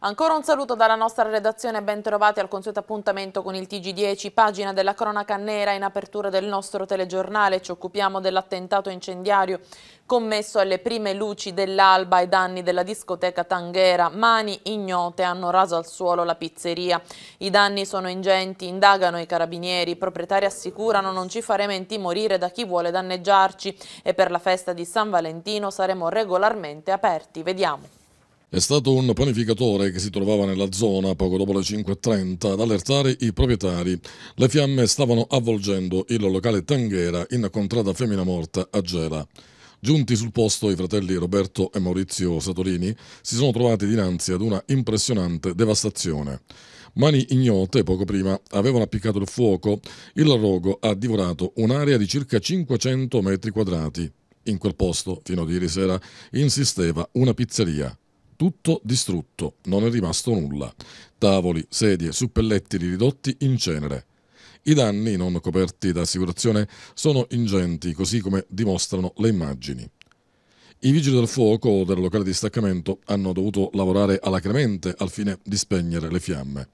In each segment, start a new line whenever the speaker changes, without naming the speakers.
Ancora un saluto dalla nostra redazione, bentrovati al consueto appuntamento con il TG10, pagina della cronaca nera in apertura del nostro telegiornale. Ci occupiamo dell'attentato incendiario commesso alle prime luci dell'alba ai danni della discoteca Tanghera. Mani ignote hanno raso al suolo la pizzeria. I danni sono ingenti, indagano i carabinieri. I proprietari assicurano non ci faremo intimorire da chi vuole danneggiarci e per la festa di San Valentino saremo regolarmente aperti. Vediamo.
È stato un panificatore che si trovava nella zona poco dopo le 5.30 ad allertare i proprietari. Le fiamme stavano avvolgendo il locale Tanghera in contrada Femmina Morta a Gela. Giunti sul posto, i fratelli Roberto e Maurizio Satorini si sono trovati dinanzi ad una impressionante devastazione. Mani ignote, poco prima, avevano appiccato il fuoco. Il rogo ha divorato un'area di circa 500 metri quadrati. In quel posto, fino ad ieri sera, insisteva una pizzeria tutto distrutto, non è rimasto nulla. Tavoli, sedie, suppellettili ridotti in cenere. I danni non coperti da assicurazione sono ingenti, così come dimostrano le immagini. I vigili del fuoco del locale di staccamento hanno dovuto lavorare alacremente al fine di spegnere le fiamme.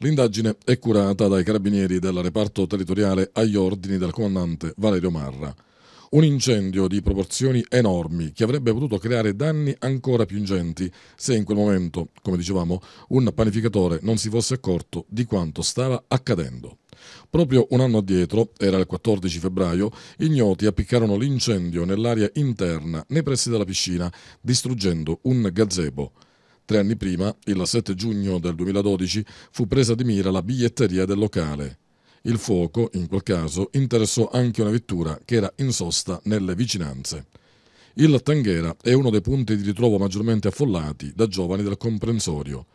L'indagine è curata dai carabinieri del reparto territoriale agli ordini del comandante Valerio Marra. Un incendio di proporzioni enormi che avrebbe potuto creare danni ancora più ingenti se in quel momento, come dicevamo, un panificatore non si fosse accorto di quanto stava accadendo. Proprio un anno addietro, era il 14 febbraio, ignoti appiccarono l'incendio nell'area interna nei pressi della piscina, distruggendo un gazebo. Tre anni prima, il 7 giugno del 2012, fu presa di mira la biglietteria del locale. Il fuoco, in quel caso, interessò anche una vettura che era in sosta nelle vicinanze. Il Tanghera è uno dei punti di ritrovo maggiormente affollati da giovani del comprensorio.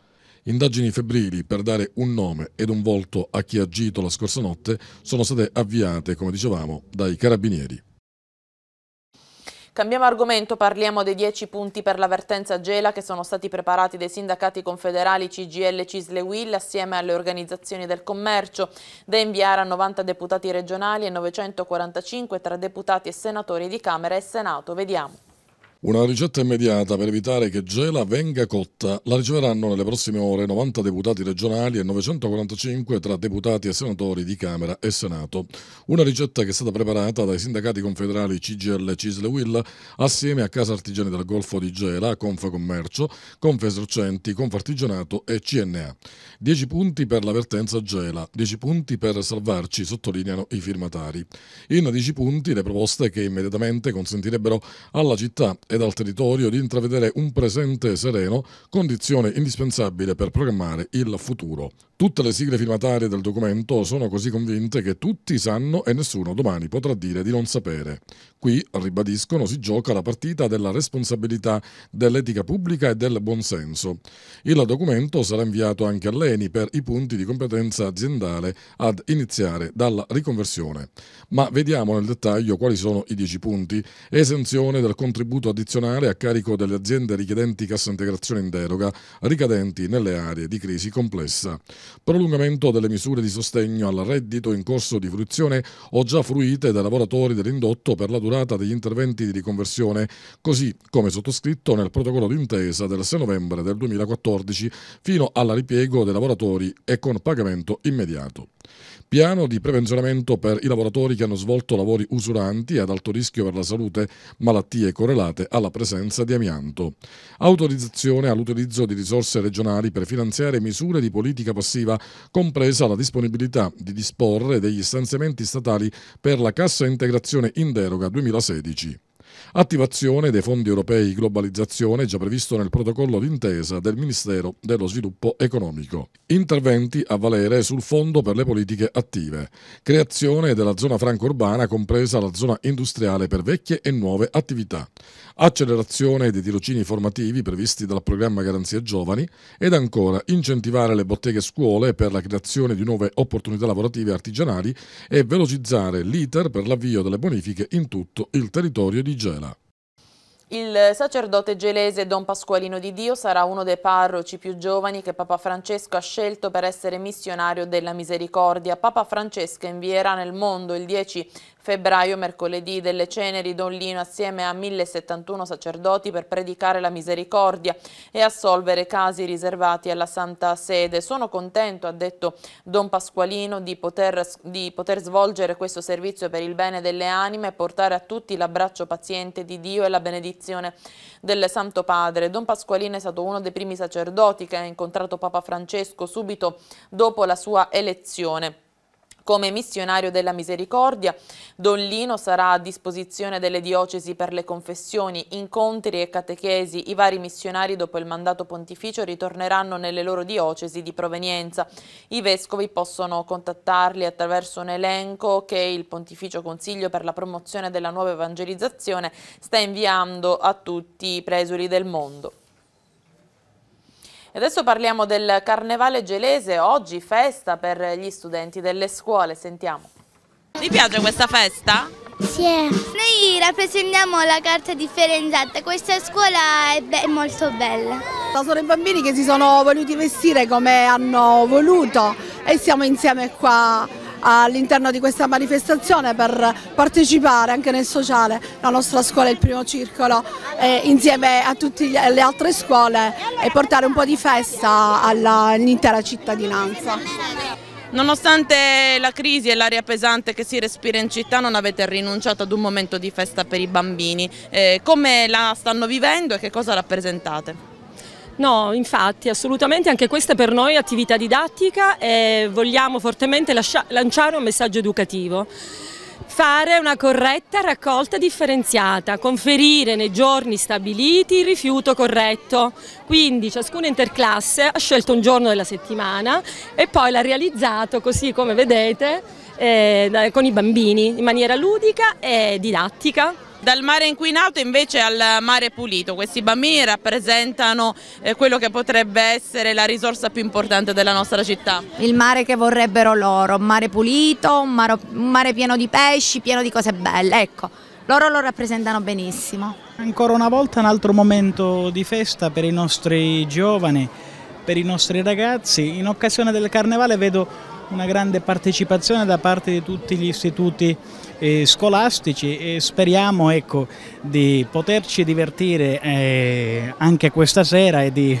Indagini febbrili per dare un nome ed un volto a chi ha agito la scorsa notte sono state avviate, come dicevamo, dai carabinieri.
Cambiamo argomento, parliamo dei 10 punti per l'avvertenza Gela che sono stati preparati dai sindacati confederali CGL Cisle Will assieme alle organizzazioni del commercio, da inviare a 90 deputati regionali e 945 tra deputati e senatori di Camera e Senato. Vediamo.
Una ricetta immediata per evitare che Gela venga cotta la riceveranno nelle prossime ore 90 deputati regionali e 945 tra deputati e senatori di Camera e Senato. Una ricetta che è stata preparata dai sindacati confederali CGL e Cisle Will assieme a Casa Artigiani del Golfo di Gela, Confcommercio, Confesercenti, Confartigianato e CNA. 10 punti per l'avvertenza Gela, 10 punti per salvarci, sottolineano i firmatari. In 10 punti le proposte che immediatamente consentirebbero alla città e dal territorio di intravedere un presente sereno, condizione indispensabile per programmare il futuro. Tutte le sigle firmatarie del documento sono così convinte che tutti sanno e nessuno domani potrà dire di non sapere. Qui, ribadiscono, si gioca la partita della responsabilità, dell'etica pubblica e del buonsenso. Il documento sarà inviato anche all'ENI per i punti di competenza aziendale ad iniziare dalla riconversione. Ma vediamo nel dettaglio quali sono i 10 punti. Esenzione del contributo addizionale a carico delle aziende richiedenti cassa integrazione in deroga, ricadenti nelle aree di crisi complessa prolungamento delle misure di sostegno al reddito in corso di fruizione o già fruite dai lavoratori dell'indotto per la durata degli interventi di riconversione, così come sottoscritto nel protocollo d'intesa del 6 novembre del 2014 fino al ripiego dei lavoratori e con pagamento immediato piano di prevenzionamento per i lavoratori che hanno svolto lavori usuranti ad alto rischio per la salute, malattie correlate alla presenza di amianto. Autorizzazione all'utilizzo di risorse regionali per finanziare misure di politica passiva, compresa la disponibilità di disporre degli stanziamenti statali per la cassa integrazione in deroga 2016. Attivazione dei fondi europei globalizzazione già previsto nel protocollo d'intesa del Ministero dello Sviluppo Economico. Interventi a valere sul fondo per le politiche attive. Creazione della zona franco urbana compresa la zona industriale per vecchie e nuove attività accelerazione dei tirocini formativi previsti dal programma Garanzia Giovani ed ancora incentivare le botteghe scuole per la creazione di nuove opportunità lavorative artigianali e velocizzare l'iter per l'avvio delle bonifiche in tutto il territorio di Gela.
Il sacerdote gelese Don Pasqualino di Dio sarà uno dei parroci più giovani che Papa Francesco ha scelto per essere missionario della misericordia. Papa Francesco invierà nel mondo il 10 Febbraio, mercoledì, delle ceneri Don Lino assieme a 1071 sacerdoti per predicare la misericordia e assolvere casi riservati alla Santa Sede. Sono contento, ha detto Don Pasqualino, di poter, di poter svolgere questo servizio per il bene delle anime e portare a tutti l'abbraccio paziente di Dio e la benedizione del Santo Padre. Don Pasqualino è stato uno dei primi sacerdoti che ha incontrato Papa Francesco subito dopo la sua elezione. Come missionario della misericordia, Don Lino sarà a disposizione delle diocesi per le confessioni, incontri e catechesi. I vari missionari dopo il mandato pontificio ritorneranno nelle loro diocesi di provenienza. I vescovi possono contattarli attraverso un elenco che il Pontificio Consiglio per la promozione della nuova evangelizzazione sta inviando a tutti i presuli del mondo adesso parliamo del Carnevale Gelese, oggi festa per gli studenti delle scuole, sentiamo. Ti piace questa festa? Sì. Noi rappresentiamo la carta differenziata, questa scuola è, be molto bella. Sono i bambini che si sono voluti vestire come hanno voluto e siamo insieme qua all'interno di questa manifestazione per partecipare anche nel sociale la nostra scuola, il primo circolo, eh, insieme a tutte le altre scuole e portare un po' di festa all'intera cittadinanza. Nonostante la crisi e l'aria pesante che si respira in città non avete rinunciato ad un momento di festa per i bambini, eh, come la stanno vivendo e che cosa rappresentate? No, infatti, assolutamente anche questa per noi è attività didattica e vogliamo fortemente lanciare un messaggio educativo fare una corretta raccolta differenziata, conferire nei giorni stabiliti il rifiuto corretto. Quindi ciascuna interclasse ha scelto un giorno della settimana e poi l'ha realizzato così come vedete eh, con i bambini in maniera ludica e didattica dal mare inquinato invece al mare pulito. Questi bambini rappresentano eh, quello che potrebbe essere la risorsa più importante della nostra città. Il mare che vorrebbero loro, un mare pulito, un mare, un mare pieno di pesci, pieno di cose belle, ecco. Loro lo rappresentano benissimo. Ancora una volta
un altro momento di festa per i nostri giovani, per i nostri ragazzi. In occasione del carnevale vedo una grande partecipazione da parte di tutti gli istituti eh, scolastici e speriamo ecco, di poterci divertire eh, anche questa sera e di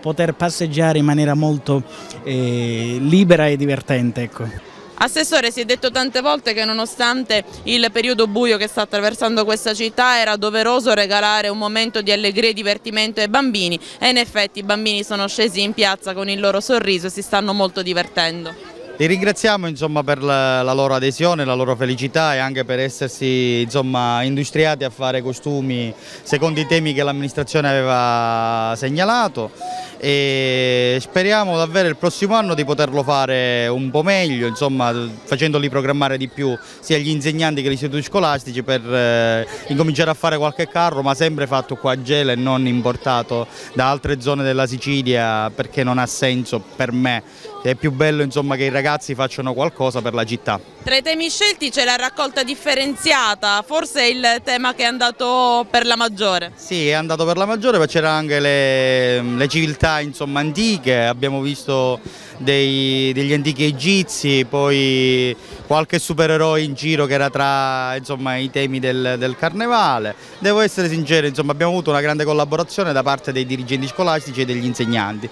poter passeggiare in maniera molto eh, libera e divertente. Ecco.
Assessore, si è detto tante volte che nonostante il periodo buio che sta attraversando questa città era doveroso regalare un momento di allegria e divertimento ai bambini e in effetti i bambini sono scesi in piazza con il loro sorriso e si stanno molto divertendo.
Li ringraziamo insomma, per la, la, loro adesione, la loro felicità e anche per essersi insomma, industriati a fare costumi secondo i temi che l'amministrazione aveva segnalato e speriamo davvero il prossimo anno di poterlo fare un po' meglio, insomma, facendoli programmare di più sia gli insegnanti che gli istituti scolastici per eh, incominciare a fare qualche carro ma sempre fatto qua a Gela e non importato da altre zone della Sicilia perché non ha senso per me è più bello insomma, che i ragazzi facciano qualcosa per la città.
Tra i temi scelti c'è la raccolta differenziata, forse è il tema che è andato per la maggiore. Sì,
è andato per la maggiore, ma c'erano anche le, le civiltà insomma, antiche, abbiamo visto dei, degli antichi egizi, poi qualche supereroe in giro che era tra insomma, i temi del, del, carnevale. Devo essere sincero, abbiamo avuto una grande collaborazione da parte dei dirigenti scolastici e degli insegnanti.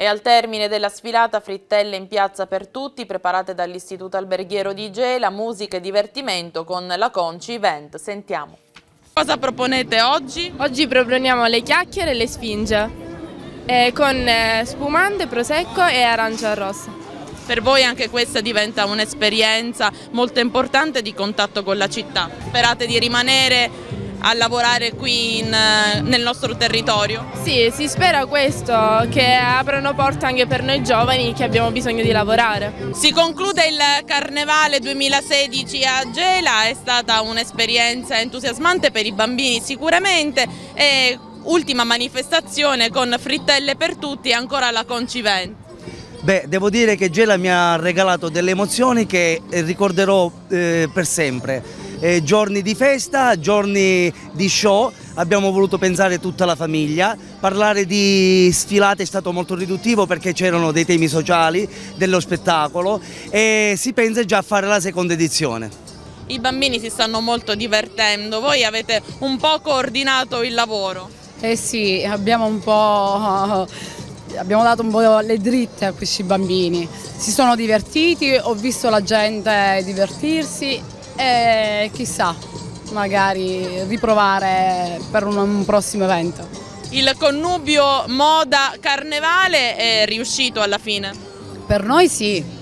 E al termine della sfilata frittelle in piazza per tutti, preparate dall'Istituto Alberghiero di Gela, musica e divertimento con la Conci Event. Sentiamo. Cosa proponete oggi? Oggi proponiamo le chiacchiere e le sfinge, eh, con eh, spumante, prosecco e arancia rossa. Per voi anche questa diventa un'esperienza molto importante di contatto con la città. Sperate di rimanere a lavorare qui in, eh, nel nostro territorio. Sì, si spera questo, che aprano porte anche per noi giovani che abbiamo bisogno di lavorare. Si conclude il Carnevale 2016 a Gela, è stata un'esperienza entusiasmante per i bambini sicuramente e ultima manifestazione con frittelle per tutti e ancora la Concivente.
Beh, devo dire che Gela mi ha regalato delle emozioni che ricorderò eh, per sempre eh, giorni di festa, giorni di show, abbiamo voluto pensare tutta la famiglia, parlare di sfilate è stato molto riduttivo perché c'erano dei temi sociali, dello spettacolo e si pensa già a fare la seconda edizione
i bambini si stanno molto divertendo, voi avete un po' coordinato il lavoro. Eh sì, abbiamo un po'... Abbiamo dato un po' le dritte a questi bambini, si sono divertiti, ho visto la gente divertirsi e chissà, magari riprovare per un, un prossimo evento. Il connubio moda-carnevale è riuscito alla fine? Per noi sì,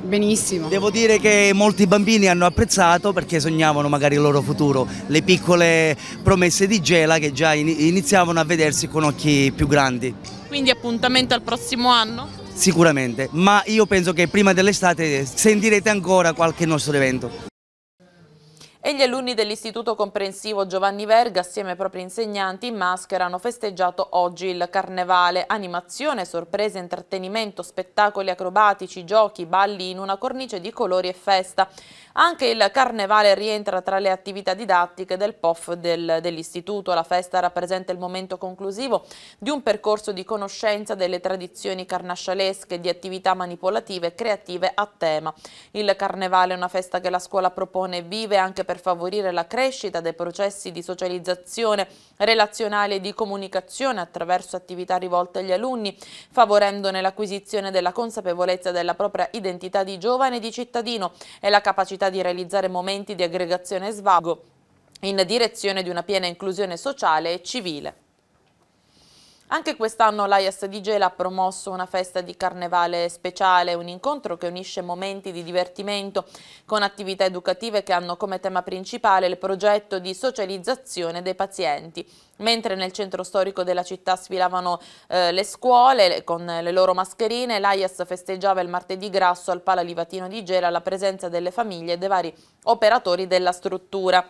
Benissimo. Devo dire che molti bambini hanno apprezzato perché sognavano magari il loro futuro, le piccole promesse di Gela che già iniziavano a vedersi con occhi più grandi.
Quindi appuntamento al prossimo anno?
Sicuramente, ma io penso che prima dell'estate sentirete ancora qualche nostro evento.
E gli alunni dell'Istituto Comprensivo Giovanni Verga, assieme ai propri insegnanti in maschera, hanno festeggiato oggi il Carnevale. Animazione, sorprese, intrattenimento, spettacoli acrobatici, giochi, balli in una cornice di colori e festa. Anche il carnevale rientra tra le attività didattiche del POF del, dell'istituto. La festa rappresenta il momento conclusivo di un percorso di conoscenza delle tradizioni carnascialesche, di attività manipolative e creative a tema. Il carnevale è una festa che la scuola propone e vive anche per favorire la crescita dei processi di socializzazione relazionale e di comunicazione attraverso attività rivolte agli alunni, favorendone l'acquisizione della consapevolezza della propria identità di giovane e di cittadino e la capacità di realizzare momenti di aggregazione e svago in direzione di una piena inclusione sociale e civile. Anche quest'anno l'AIAS di Gela ha promosso una festa di carnevale speciale, un incontro che unisce momenti di divertimento con attività educative che hanno come tema principale il progetto di socializzazione dei pazienti. Mentre nel centro storico della città sfilavano eh, le scuole con le loro mascherine, l'AIAS festeggiava il martedì grasso al Pala Livatino di Gela la presenza delle famiglie e dei vari operatori della struttura.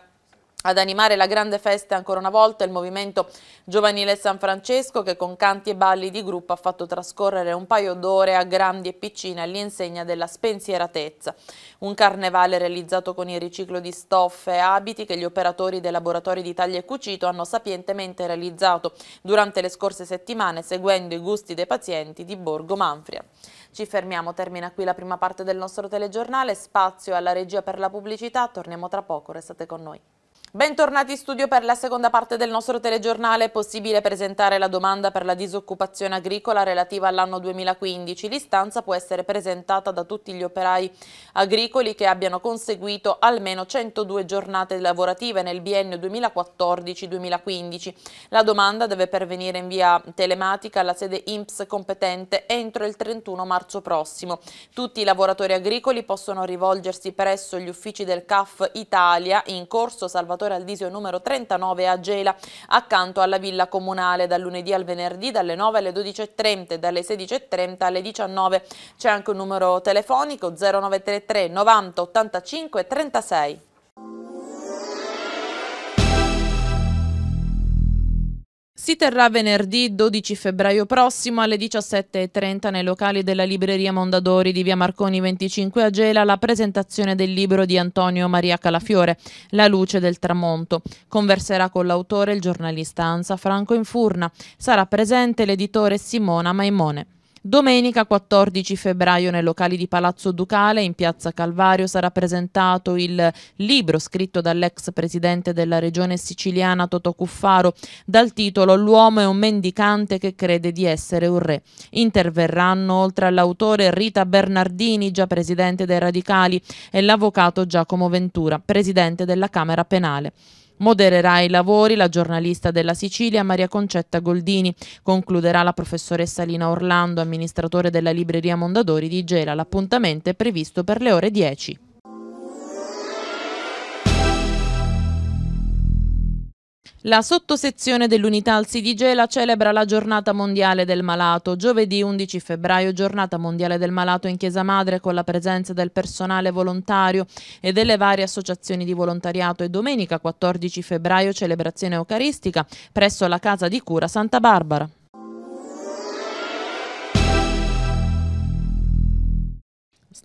Ad animare la grande festa ancora una volta il movimento giovanile San Francesco che con canti e balli di gruppo ha fatto trascorrere un paio d'ore a grandi e piccine all'insegna della spensieratezza. Un carnevale realizzato con il riciclo di stoffe e abiti che gli operatori dei laboratori di taglia e cucito hanno sapientemente realizzato durante le scorse settimane seguendo i gusti dei pazienti di Borgo Manfria. Ci fermiamo, termina qui la prima parte del nostro telegiornale, spazio alla regia per la pubblicità, torniamo tra poco, restate con noi. Bentornati in studio per la seconda parte del nostro telegiornale. È possibile presentare la domanda per la disoccupazione agricola relativa all'anno 2015. L'istanza può essere presentata da tutti gli operai agricoli che abbiano conseguito almeno 102 giornate lavorative nel biennio 2014-2015. La domanda deve pervenire in via telematica alla sede INPS competente entro il 31 marzo prossimo. Tutti i lavoratori agricoli possono rivolgersi presso gli uffici del CAF Italia in corso Salvatore Salvatore Aldisio numero 39 a Gela, accanto alla villa comunale, dal lunedì al venerdì dalle 9 alle 12.30 e dalle 16.30 alle 19. C'è anche un numero telefonico 0933 90 85 36. si terrà venerdì 12 febbraio prossimo alle 17.30 nei locali della libreria Mondadori di via Marconi 25 a Gela la presentazione del libro di Antonio Maria Calafiore, La luce del tramonto. Converserà con l'autore il giornalista Ansa Franco Infurna. Sarà presente l'editore Simona Maimone. Domenica 14 febbraio nei locali di Palazzo Ducale in Piazza Calvario sarà presentato il libro scritto dall'ex presidente della regione siciliana Toto Cuffaro dal titolo L'uomo è un mendicante che crede di essere un re. Interverranno oltre all'autore Rita Bernardini, già presidente dei Radicali, e l'avvocato Giacomo Ventura, presidente della Camera Penale. Modererà i lavori la giornalista della Sicilia Maria Concetta Goldini. Concluderà la professoressa Lina Orlando, amministratore della libreria Mondadori di Gela. L'appuntamento è previsto per le ore 10. La sottosezione dell'unità al Sidigela celebra la giornata mondiale del malato. Giovedì 11 febbraio, giornata mondiale del malato in Chiesa Madre con la presenza del personale volontario e delle varie associazioni di volontariato e domenica 14 febbraio celebrazione eucaristica presso la Casa di Cura Santa Barbara.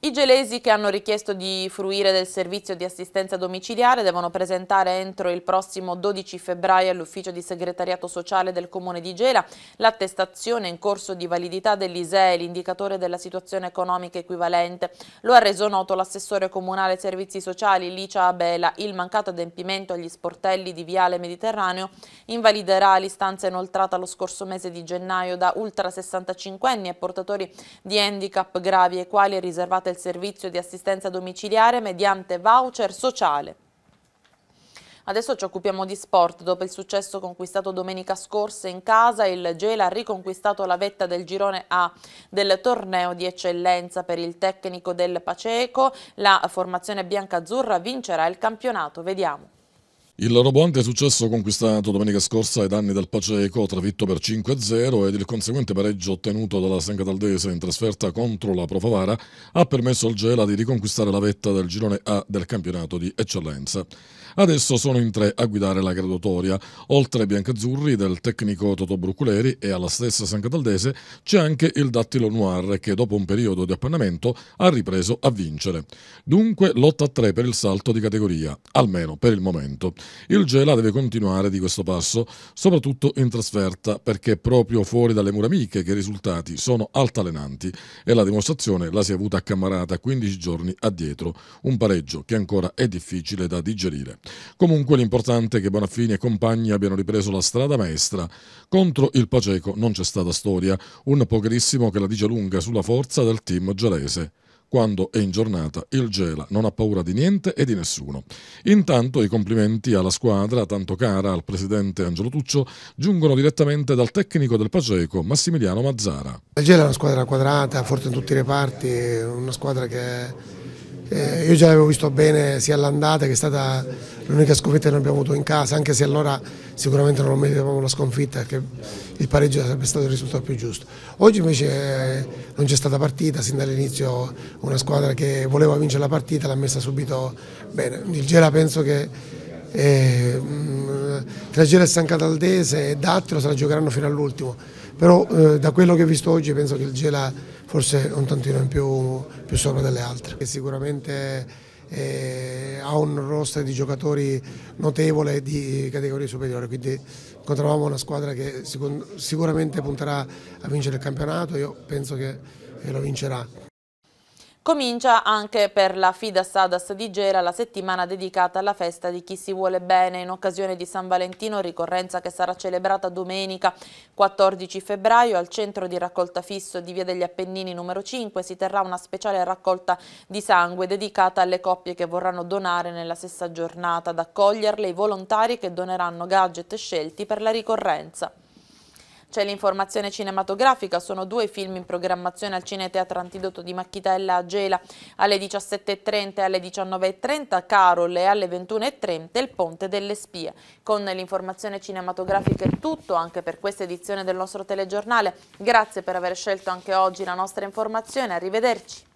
I gelesi che hanno richiesto di fruire del servizio di assistenza domiciliare devono presentare entro il prossimo 12 febbraio all'ufficio di segretariato sociale del Comune di Gela l'attestazione in corso di validità dell'ISEE, l'indicatore della situazione economica equivalente. Lo ha reso noto l'assessore comunale servizi sociali Licia Abela. Il mancato adempimento agli sportelli di Viale Mediterraneo invaliderà l'istanza inoltrata lo scorso mese di gennaio da ultra 65 anni e portatori di handicap gravi e quali riservate il servizio di assistenza domiciliare mediante voucher sociale. Adesso ci occupiamo di sport. Dopo il successo conquistato domenica scorsa in casa, il Gela ha riconquistato la vetta del girone A del torneo di eccellenza per il tecnico del Paceco. La formazione biancazzurra vincerà il campionato. Vediamo.
Il roboante successo conquistato domenica scorsa ai danni del Paceco, trafitto per 5-0, ed il conseguente pareggio ottenuto dalla Senca Cataldese in trasferta contro la Profavara ha permesso al Gela di riconquistare la vetta del girone A del campionato di eccellenza. Adesso sono in tre a guidare la graduatoria. Oltre ai biancazzurri del tecnico Toto Bruculeri e alla stessa San Cataldese c'è anche il Dattilo Noir che dopo un periodo di appannamento ha ripreso a vincere. Dunque lotta a tre per il salto di categoria, almeno per il momento. Il Gela deve continuare di questo passo, soprattutto in trasferta perché è proprio fuori dalle mura amiche che i risultati sono altalenanti e la dimostrazione la si è avuta a Camarata 15 giorni addietro, un pareggio che ancora è difficile da digerire. Comunque l'importante è che Bonaffini e compagni abbiano ripreso la strada maestra. Contro il Paceco non c'è stata storia, un pocherissimo che la dice lunga sulla forza del team gelese. Quando è in giornata il Gela non ha paura di niente e di nessuno. Intanto i complimenti alla squadra, tanto cara al presidente Angelo Tuccio, giungono direttamente dal tecnico del Paceco, Massimiliano Mazzara.
Il Gela è una squadra quadrata, forte in tutti i reparti, una squadra che eh, io già l'avevo visto bene sia all'andata che è stata l'unica sconfitta che noi abbiamo avuto in casa, anche se allora sicuramente non meritavamo la sconfitta perché il pareggio sarebbe stato il risultato più giusto. Oggi invece eh, non c'è stata partita, sin dall'inizio una squadra che voleva vincere la partita l'ha messa subito bene. Il Gela penso che eh, mm, tra Gela e San Cataldese e Dattilo se la giocheranno fino all'ultimo però eh, da quello che ho visto oggi penso che il Gela forse un tantino in più, più sopra delle altre. E sicuramente eh, ha un roster di giocatori notevole di categorie superiori, quindi incontravamo una squadra che sicuramente punterà a vincere il campionato, io penso che eh, lo vincerà.
Comincia anche per la Fida Sadas di Gera la settimana dedicata alla festa di chi si vuole bene in occasione di San Valentino, ricorrenza che sarà celebrata domenica 14 febbraio al centro di raccolta fisso di Via degli Appennini numero 5 si terrà una speciale raccolta di sangue dedicata alle coppie che vorranno donare nella stessa giornata, ad accoglierle i volontari che doneranno gadget scelti per la ricorrenza. C'è l'informazione cinematografica, sono due film in programmazione al Cineteatro Antidoto di Macchitella a Gela alle 17.30 e alle 19.30, Carol e alle 21.30 il Ponte delle Spie. Con l'informazione cinematografica è tutto anche per questa edizione del nostro telegiornale. Grazie per aver scelto anche oggi la nostra informazione, arrivederci.